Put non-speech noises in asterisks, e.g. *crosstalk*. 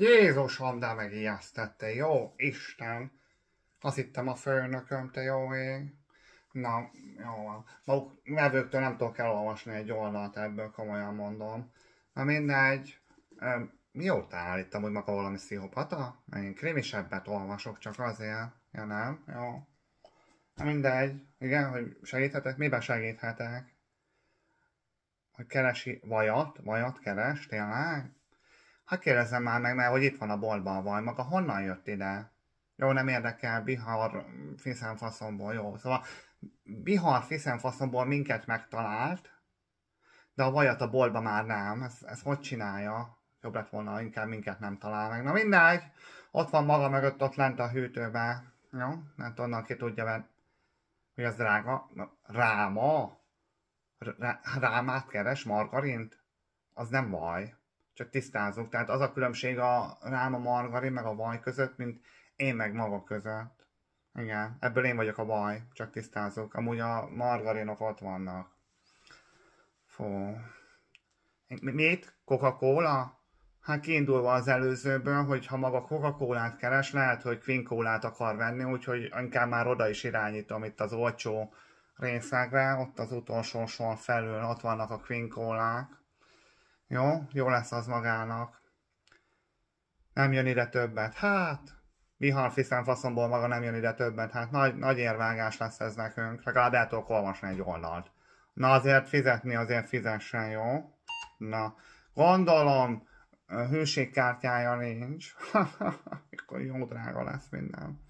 Jézusom, de ijesztette, jó Isten! Azt hittem a főnököm, te jó ég. Na, jó van. Maguk nevőktől nem tudok elolvasni egy oldalt ebből, komolyan mondom. Na mindegy. Mióta óta állítom, hogy maga valami szihopata? Én krimisebbet olvasok csak azért. Ja nem? Jó. Na mindegy. Igen, hogy segíthetek? Miben segíthetek? Hogy keresi vajat? Vajat keres? Tényleg? Ha kérdezem már meg, mert hogy itt van a boltban a maga honnan jött ide? Jó, nem érdekel, Bihar fiszenfaszomból, jó. Szóval Bihar fiszenfaszomból minket megtalált, de a vajat a boltba már nem. Ez, ez hogy csinálja? Jobb lett volna, inkább minket nem talál meg. Na mindegy, ott van maga mögött, ott lent a hűtőbe. Jó, mert hát onnan ki tudja, hogy az drága. Na, ráma? R- rámát keres, margarint? Az nem vaj. Csak tisztázunk. Tehát az a különbség a rám a margarin meg a vaj között, mint én meg maga között. Igen, ebből én vagyok a baj, csak tisztázok. Amúgy a margarinok ott vannak. Fó. Mit? Coca-Cola? Hát kiindulva az előzőből, hogy ha maga Coca-Colát keres, lehet, hogy Queen akar venni, úgyhogy inkább már oda is irányítom itt az olcsó részekre, ott az utolsó sor felül, ott vannak a Queen Colák. Jó? Jó lesz az magának. Nem jön ide többet. Hát, Vihar Fiszen faszomból maga nem jön ide többet. Hát nagy, nagy érvágás lesz ez nekünk. Legalább el tudok olvasni egy oldalt. Na azért fizetni azért fizessen, jó? Na, gondolom, hűségkártyája nincs. *laughs* Akkor jó drága lesz minden.